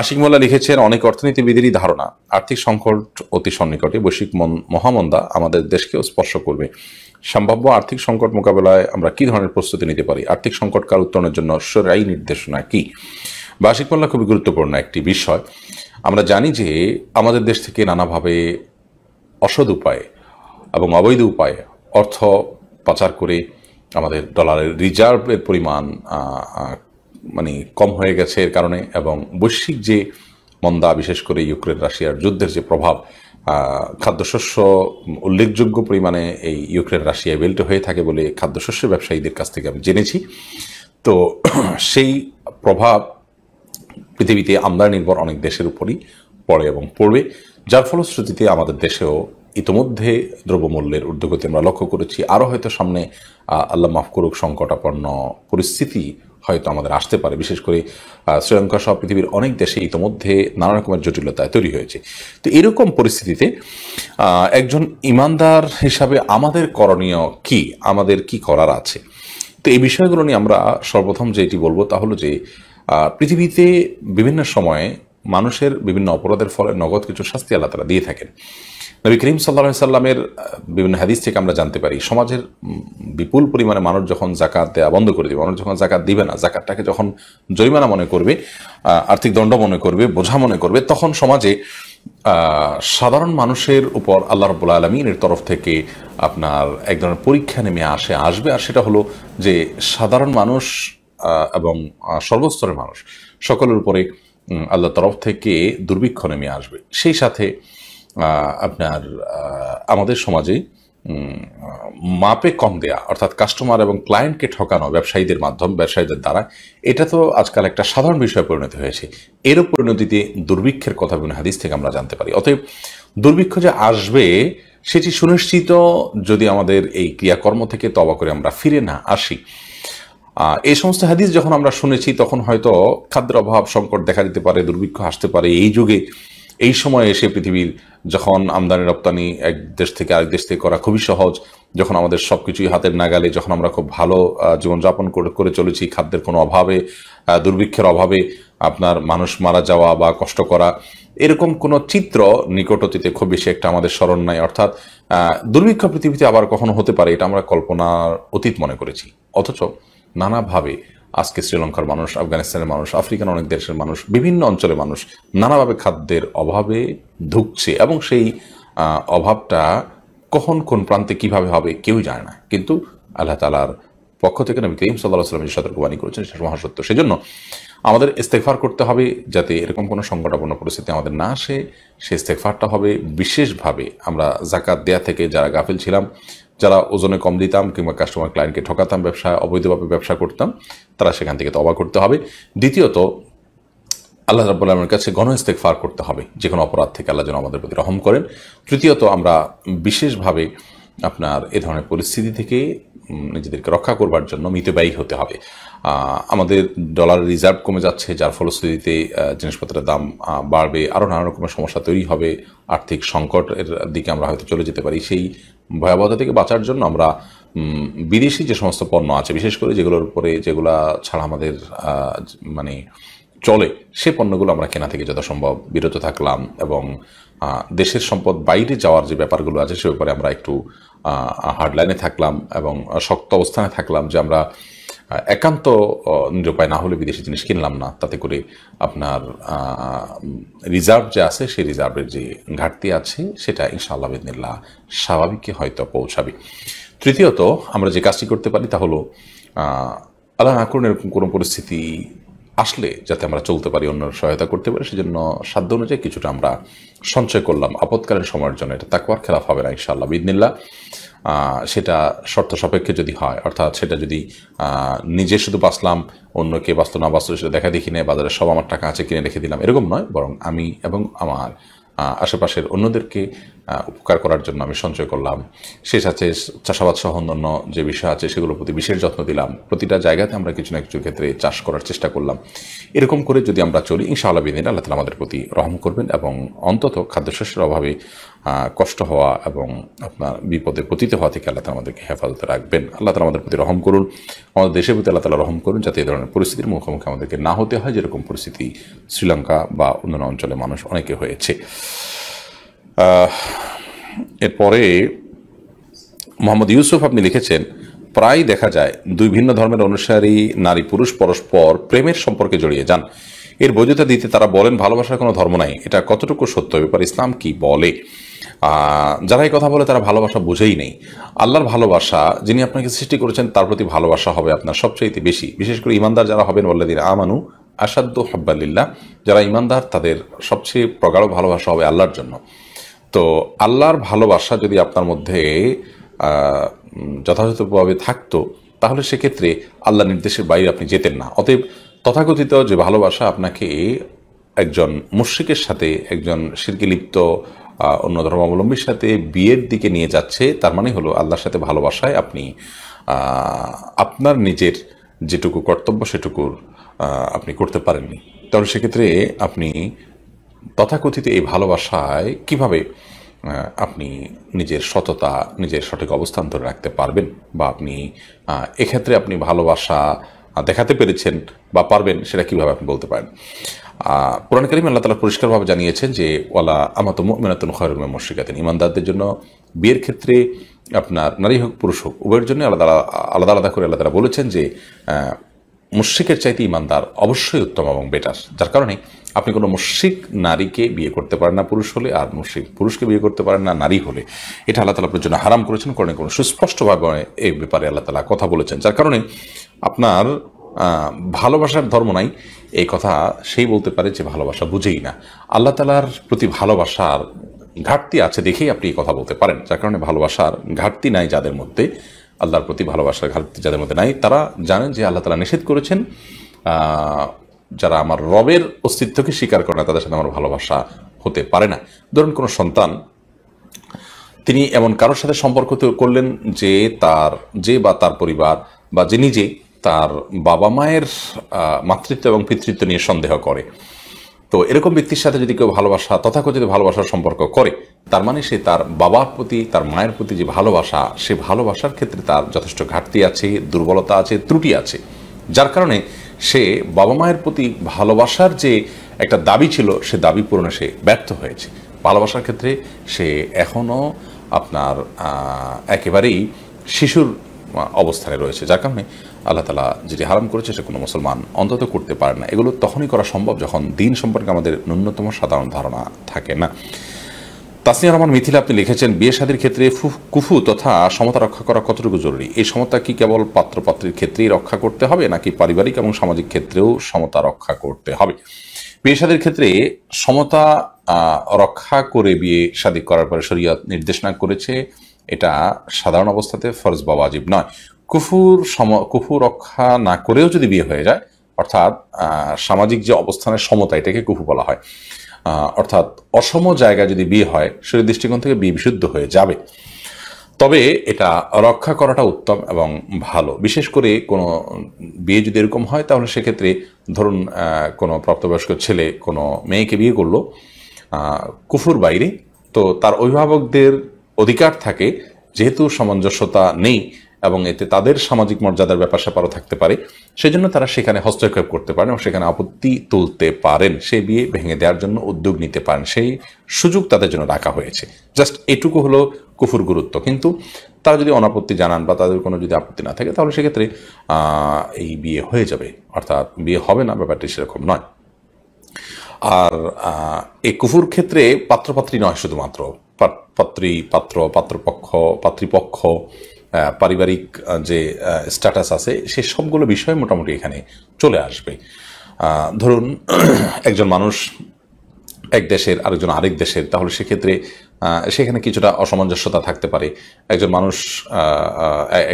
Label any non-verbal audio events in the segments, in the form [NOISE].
আশিক মোল্লা লিখেছেন অনেক অর্থনীতিবিদেরই ধারণা আর্থিক সংকট অতি সন্নিকটে বৈশ্বিক মহামন্দা আমাদের দেশকেও স্পর্শ করবে সম্ভাব্য আর্থিক সংকট মোকাবেলায় আমরা কি ধরনের প্রস্তুতি নিতে পারি আর্থিক সংকট উত্তরণের জন্য সরাই নির্দেশনা কি বার্ষিক মোল্লা খুবই গুরুত্বপূর্ণ একটি বিষয় আমরা জানি যে আমাদের দেশ থেকে নানাভাবে অসৎ উপায়ে এবং অবৈধ উপায়ে অর্থ পাচার করে আমাদের ডলারের রিজার্ভের পরিমাণ মানে কম হয়ে গেছে এর কারণে এবং বৈশ্বিক যে মন্দা বিশেষ করে ইউক্রেন রাশিয়ার যুদ্ধের যে প্রভাব খাদ্যশস্য উল্লেখযোগ্য পরিমাণে এই ইউক্রেন রাশিয়ায় বেল্ট হয়ে থাকে বলে খাদ্যশস্য ব্যবসায়ীদের কাছ থেকে আমি জেনেছি তো [CLEARS THROAT] সেই প্রভাব পৃথিবীতে আমদানি নির্ভর অনেক দেশের উপরই পড়ে এবং পড়বে যার ফলশ্রুতিতে আমাদের দেশেও ইতোমধ্যে দ্রব্যমূল্যের উদ্যোগতি আমরা লক্ষ্য করেছি আরও হয়তো সামনে আল্লাহ মাফ করুক সংকটাপন্ন পরিস্থিতি হয়তো আমাদের আসতে পারে বিশেষ করে শ্রীলঙ্কা সহ পৃথিবীর অনেক দেশে ইতোমধ্যে নানা রকমের জটিলতায় তৈরি হয়েছে তো এরকম পরিস্থিতিতে একজন ইমানদার হিসাবে আমাদের করণীয় কি আমাদের কি করার আছে তো এই বিষয়গুলো নিয়ে আমরা সর্বপ্রথম যেটি বলবো তা হলো যে পৃথিবীতে বিভিন্ন সময়ে মানুষের বিভিন্ন অপরাধের ফলে নগদ কিছু শাস্তি আল্লাহ তারা দিয়ে থাকেন নবী করিম সাল্লা সাল্লামের বিভিন্ন হাদিস থেকে আমরা জানতে পারি সমাজের বিপুল পরিমাণে মানুষ যখন জাকাত দেওয়া বন্ধ করে দেবে মানুষ যখন জাকাত দিবে না জাকাতটাকে যখন জরিমানা মনে করবে আর্থিক দণ্ড মনে করবে বোঝা মনে করবে তখন সমাজে সাধারণ মানুষের উপর আল্লাহ রবুল আলমিনের তরফ থেকে আপনার এক ধরনের পরীক্ষা নেমে আসে আসবে আর সেটা হলো যে সাধারণ মানুষ এবং সর্বস্তরের মানুষ সকলের উপরে আল্লাহ তরফ থেকে দুর্ভিক্ষ নেমে আসবে সেই সাথে আপনার আমাদের সমাজে মাপে কম দেয়া অর্থাৎ কাস্টমার এবং ক্লায়েন্টকে ঠকানো ব্যবসায়ীদের মাধ্যম ব্যবসায়ীদের দ্বারা এটা তো আজকাল একটা সাধারণ বিষয়ে পরিণত হয়েছে এরও পরিণতিতে দুর্ভিক্ষের কথা বিভিন্ন হাদিস থেকে আমরা জানতে পারি অতএব দুর্ভিক্ষ যে আসবে সেটি সুনিশ্চিত যদি আমাদের এই ক্রিয়াকর্ম থেকে তবা করে আমরা ফিরে না আসি এই সমস্ত হাদিস যখন আমরা শুনেছি তখন হয়তো খাদ্যের অভাব সংকট দেখা দিতে পারে দুর্ভিক্ষ আসতে পারে এই যুগে এই সময়ে এসে পৃথিবীর যখন আমদানি রপ্তানি এক দেশ থেকে আরেক দেশ থেকে করা খুবই সহজ যখন আমাদের সব কিছুই হাতের নাগালে যখন আমরা খুব ভালো জীবনযাপন করে চলেছি খাদ্যের কোনো অভাবে দুর্ভিক্ষের অভাবে আপনার মানুষ মারা যাওয়া বা কষ্ট করা এরকম কোনো চিত্র নিকট অতীতে খুব বেশি একটা আমাদের স্মরণ নাই অর্থাৎ দুর্ভিক্ষ পৃথিবীতে আবার কখনো হতে পারে এটা আমরা কল্পনার অতীত মনে করেছি অথচ নানাভাবে আজকে শ্রীলঙ্কার মানুষ আফগানিস্তানের মানুষ আফ্রিকান অনেক দেশের মানুষ বিভিন্ন অঞ্চলের মানুষ নানাভাবে খাদ্যের অভাবে ধুকছে এবং সেই অভাবটা কখন কোন প্রান্তে কিভাবে হবে কেউ জানে না কিন্তু আল্লাহ তালার পক্ষ থেকে নবী করিম সাল্লাহ সাল্লাম যে সতর্কবাণী করেছেন সেটা মহাসত্য জন্য আমাদের ইস্তেকফার করতে হবে যাতে এরকম কোনো সংকটাপন্ন পরিস্থিতি আমাদের না আসে সেই ইস্তেকফারটা হবে বিশেষভাবে আমরা জাকাত দেয়া থেকে যারা গাফিল ছিলাম যারা ওজনে কম দিতাম কিংবা কাস্টমার ক্লায়েন্টকে ঠকাতাম ব্যবসা অবৈধভাবে ব্যবসা করতাম তারা সেখান থেকে তবা করতে হবে দ্বিতীয়ত আল্লাহ রাবুল আলমের কাছে ইস্তেক ফার করতে হবে যে কোনো অপরাধ থেকে আল্লাহ যেন আমাদের প্রতি রহম করেন তৃতীয়ত আমরা বিশেষভাবে আপনার এ ধরনের পরিস্থিতি থেকে নিজেদেরকে রক্ষা করবার জন্য মিতব্যয়ী হতে হবে আমাদের ডলার রিজার্ভ কমে যাচ্ছে যার ফলশ্রুতিতে জিনিসপত্রের দাম বাড়বে আরও নানা রকমের সমস্যা তৈরি হবে আর্থিক সংকটের দিকে আমরা হয়তো চলে যেতে পারি সেই ভয়াবহতা থেকে বাঁচার জন্য আমরা বিদেশি যে সমস্ত পণ্য আছে বিশেষ করে যেগুলোর উপরে যেগুলা ছাড়া আমাদের মানে চলে সে পণ্যগুলো আমরা কেনা থেকে যথাসম্ভব বিরত থাকলাম এবং দেশের সম্পদ বাইরে যাওয়ার যে ব্যাপারগুলো আছে সে ব্যাপারে আমরা একটু হার্ডলাইনে থাকলাম এবং শক্ত অবস্থানে থাকলাম যে আমরা একান্ত নিরুপায় না হলে বিদেশি জিনিস কিনলাম না তাতে করে আপনার রিজার্ভ যে আছে সেই রিজার্ভের যে ঘাটতি আছে সেটা ইনশাআল্লাহ বিদিনিল্লাহ স্বাভাবিককে হয়তো পৌঁছাবে তৃতীয়ত আমরা যে কাজটি করতে পারি তা হলো আল্লাহ না এরকম কোনো পরিস্থিতি আসলে যাতে আমরা চলতে পারি অন্য সহায়তা করতে পারি সেজন্য সাধ্য অনুযায়ী কিছুটা আমরা সঞ্চয় করলাম আপৎকালীন সময়ের জন্য এটা তাকুয়ার খেলাফ হবে না ইনশাল্লাহ বিদিনিল্লা সেটা শর্ত সাপেক্ষে যদি হয় অর্থাৎ সেটা যদি নিজে শুধু বাঁচলাম অন্যকে বাঁচত না বাঁচত সেটা দেখা দেখি নেই বাজারে সব আমার টাকা আছে কিনে রেখে দিলাম এরকম নয় বরং আমি এবং আমার আশেপাশের অন্যদেরকে উপকার করার জন্য আমি সঞ্চয় করলাম সে সাথে চাষাবাদ সহ অন্যান্য যে বিষয় আছে সেগুলোর প্রতি বিশেষ যত্ন দিলাম প্রতিটা জায়গাতে আমরা কিছু না কিছু ক্ষেত্রে চাষ করার চেষ্টা করলাম এরকম করে যদি আমরা চলি ইনশাআল্লাহ বিদিন আল্লাহ তালা আমাদের প্রতি রহম করবেন এবং অন্তত খাদ্যশস্যের অভাবে কষ্ট হওয়া এবং আপনার বিপদে পতিত হওয়া থেকে আল্লাহ তালা আমাদেরকে হেফাজতে রাখবেন আল্লাহ তালা আমাদের প্রতি রহম করুন আমাদের দেশের প্রতি আল্লাহ তালা রহম করুন যাতে এই ধরনের পরিস্থিতির মুখোমুখি আমাদেরকে না হতে হয় যেরকম পরিস্থিতি শ্রীলঙ্কা বা অন্যান্য অঞ্চলে মানুষ অনেকে হয়েছে এরপরে মোহাম্মদ ইউসুফ আপনি লিখেছেন প্রায় দেখা যায় দুই ভিন্ন ধর্মের অনুসারী নারী পুরুষ পরস্পর প্রেমের সম্পর্কে জড়িয়ে যান এর বৈধতা দিতে তারা বলেন ভালোবাসার কোনো ধর্ম নাই এটা কতটুকু সত্য ব্যাপার ইসলাম কি বলে যারা এই কথা বলে তারা ভালোবাসা বুঝেই নেই আল্লাহর ভালোবাসা যিনি আপনাকে সৃষ্টি করেছেন তার প্রতি ভালোবাসা হবে আপনার সবচেয়ে বেশি বিশেষ করে ইমানদার যারা হবেন দিন আমানু আসাদ্য হাব্বালিল্লাহ যারা ইমানদার তাদের সবচেয়ে প্রগাঢ় ভালোবাসা হবে আল্লাহর জন্য তো আল্লাহর ভালোবাসা যদি আপনার মধ্যে যথাযথভাবে থাকতো তাহলে সেক্ষেত্রে আল্লাহ নির্দেশের বাইরে আপনি যেতেন না অতএব তথাকথিত যে ভালোবাসা আপনাকে একজন মুশ্রিকের সাথে একজন সিরকি লিপ্ত অন্য ধর্মাবলম্বীর সাথে বিয়ের দিকে নিয়ে যাচ্ছে তার মানে হলো আল্লাহর সাথে ভালোবাসায় আপনি আপনার নিজের যেটুকু কর্তব্য সেটুকুর আপনি করতে পারেননি তাহলে সেক্ষেত্রে আপনি তথাকথিত এই ভালোবাসায় কিভাবে আপনি নিজের সততা নিজের সঠিক অবস্থান ধরে রাখতে পারবেন বা আপনি এক্ষেত্রে আপনি ভালোবাসা দেখাতে পেরেছেন বা পারবেন সেটা কিভাবে আপনি বলতে পারেন কোরআন করিম আল্লাহ তালা পরিষ্কারভাবে জানিয়েছেন যে ওলা আমাতো মেনাতুন খয়রুমে মুশ্রিকাতেন ইমানদারদের জন্য বিয়ের ক্ষেত্রে আপনার নারী হোক পুরুষ হোক উভয়ের জন্য আলাদা আলাদা আলাদা করে আল্লাহ তালা বলেছেন যে মুশ্রিকের চাইতে ইমানদার অবশ্যই উত্তম এবং বেটার যার কারণে আপনি কোনো মুশ্রিক নারীকে বিয়ে করতে পারেন না পুরুষ হলে আর মুশ্রিক পুরুষকে বিয়ে করতে পারেন না নারী হলে এটা আল্লাহ তালা আপনার জন্য হারাম করেছেন কারণে কোনো সুস্পষ্টভাবে এই ব্যাপারে আল্লাহ তালা কথা বলেছেন যার কারণে আপনার ভালোবাসার ধর্ম নাই এই কথা সেই বলতে পারে যে ভালোবাসা বুঝেই না আল্লাহ তালার প্রতি ভালোবাসার ঘাটতি আছে দেখেই আপনি এই কথা বলতে পারেন যার কারণে ভালোবাসার ঘাটতি নাই যাদের মধ্যে আল্লাহর প্রতি ভালোবাসার ঘাটতি যাদের মধ্যে নাই তারা জানেন যে আল্লাহ তালা নিষেধ করেছেন যারা আমার রবের অস্তিত্বকে স্বীকার করে না তাদের সাথে আমার ভালোবাসা হতে পারে না ধরুন কোনো সন্তান তিনি এমন কারোর সাথে সম্পর্ক করলেন যে তার যে বা তার পরিবার বা যে নিজে তার বাবা মায়ের মাতৃত্ব এবং পিতৃত্ব নিয়ে সন্দেহ করে তো এরকম ব্যক্তির সাথে যদি কেউ ভালোবাসা তথাকথিত ভালোবাসার সম্পর্ক করে তার মানে সে তার বাবার প্রতি তার মায়ের প্রতি যে ভালোবাসা সে ভালোবাসার ক্ষেত্রে তার যথেষ্ট ঘাটতি আছে দুর্বলতা আছে ত্রুটি আছে যার কারণে সে বাবা মায়ের প্রতি ভালোবাসার যে একটা দাবি ছিল সে দাবি পূরণে সে ব্যর্থ হয়েছে ভালোবাসার ক্ষেত্রে সে এখনও আপনার একেবারেই শিশুর অবস্থানে রয়েছে যার কারণে আল্লাহ তালা যেটি হারাম করেছে সে কোনো মুসলমান অন্তত করতে পারে না এগুলো তখনই করা সম্ভব যখন দিন সম্পর্কে আমাদের ন্যূনতম সাধারণ ধারণা থাকে না তাসনিয়া রহমান মিথিলা আপনি লিখেছেন বিয়ে শাদীর ক্ষেত্রে কুফু তথা সমতা রক্ষা করা কতটুকু জরুরি এই সমতা কি কেবল পাত্রপাত্রীর ক্ষেত্রেই রক্ষা করতে হবে নাকি পারিবারিক এবং সামাজিক ক্ষেত্রেও সমতা রক্ষা করতে হবে বিয়ে শাদীর ক্ষেত্রে সমতা রক্ষা করে বিয়ে শাদী করার পরে শরীয়ত নির্দেশনা করেছে এটা সাধারণ অবস্থাতে ফরজ বা ওয়াজিব নয় কুফুর সম কুফু রক্ষা না করেও যদি বিয়ে হয়ে যায় অর্থাৎ সামাজিক যে অবস্থানের সমতা এটাকে কুফু বলা হয় অর্থাৎ অসম জায়গায় যদি বিয়ে হয় সে দৃষ্টিকোণ থেকে বিয়ে বিশুদ্ধ হয়ে যাবে তবে এটা রক্ষা করাটা উত্তম এবং ভালো বিশেষ করে কোনো বিয়ে যদি এরকম হয় তাহলে সেক্ষেত্রে ধরুন কোনো প্রাপ্তবয়স্ক ছেলে কোনো মেয়েকে বিয়ে করলো কুফুর বাইরে তো তার অভিভাবকদের অধিকার থাকে যেহেতু সামঞ্জস্যতা নেই এবং এতে তাদের সামাজিক মর্যাদার ব্যাপার স্যাপারও থাকতে পারে সেজন্য তারা সেখানে হস্তক্ষেপ করতে পারেন এবং সেখানে আপত্তি তুলতে পারেন সেই বিয়ে ভেঙে দেওয়ার জন্য উদ্যোগ নিতে পারেন সেই সুযোগ তাদের জন্য রাখা হয়েছে জাস্ট এটুকু হলো কুফুর গুরুত্ব কিন্তু তারা যদি অনাপত্তি জানান বা তাদের কোনো যদি আপত্তি না থাকে তাহলে সেক্ষেত্রে এই বিয়ে হয়ে যাবে অর্থাৎ বিয়ে হবে না ব্যাপারটি সেরকম নয় আর এই কুফুর ক্ষেত্রে পাত্রপাত্রী নয় শুধুমাত্র পাত্রী পাত্র পাত্রপক্ষ পাত্রীপক্ষ পারিবারিক যে স্ট্যাটাস আছে সে সবগুলো বিষয় মোটামুটি এখানে চলে আসবে ধরুন [CLEARS THROAT] একজন মানুষ এক দেশের আরেকজন আরেক দেশের তাহলে সেক্ষেত্রে সেখানে কিছুটা অসামঞ্জস্যতা থাকতে পারে একজন মানুষ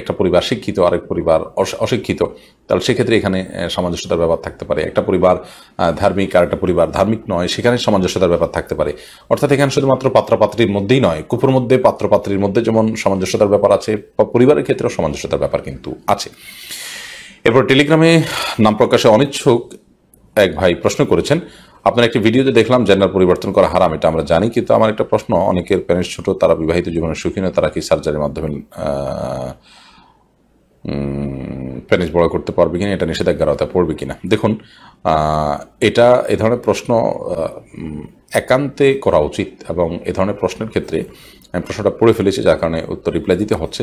একটা পরিবার শিক্ষিত আরেক পরিবার অশিক্ষিত তাহলে সেক্ষেত্রে এখানে সামঞ্জস্যতার ব্যাপার থাকতে পারে একটা পরিবার ধার্মিক আর একটা পরিবার ধার্মিক নয় সেখানে সামঞ্জস্যতার ব্যাপার থাকতে পারে অর্থাৎ এখানে শুধুমাত্র পাত্রপাত্রীর মধ্যেই নয় কুপুর মধ্যে পাত্রপাত্রীর মধ্যে যেমন সামঞ্জস্যতার ব্যাপার আছে পরিবারের ক্ষেত্রেও সামঞ্জস্যতার ব্যাপার কিন্তু আছে এরপর টেলিগ্রামে নাম প্রকাশে অনিচ্ছুক এক ভাই প্রশ্ন করেছেন আপনার একটি ভিডিওতে দেখলাম জেন্ডার পরিবর্তন করা হারাম এটা আমরা জানি কিন্তু আমার একটা প্রশ্ন অনেকের প্যারেন্টস ছোট তারা বিবাহিত জীবনে সুখী তারা কি সার্জারির মাধ্যমে প্যানেজ বড় করতে পারবে কিনা এটা নিষেধাজ্ঞারতা পড়বে কিনা দেখুন এটা এ ধরনের প্রশ্ন একান্তে করা উচিত এবং এ ধরনের প্রশ্নের ক্ষেত্রে আমি প্রশ্নটা পড়ে ফেলেছি যার কারণে উত্তর রিপ্লাই দিতে হচ্ছে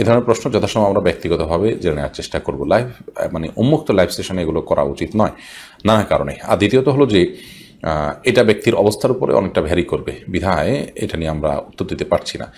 এ ধরনের প্রশ্ন যথাসময় আমরা ব্যক্তিগতভাবে জেনে নেওয়ার চেষ্টা করব লাইভ মানে উন্মুক্ত লাইভ সেশনে এগুলো করা উচিত নয় নানা কারণে আর দ্বিতীয়ত হলো যে এটা ব্যক্তির অবস্থার উপরে অনেকটা ভ্যারি করবে বিধায় এটা নিয়ে আমরা উত্তর দিতে পারছি না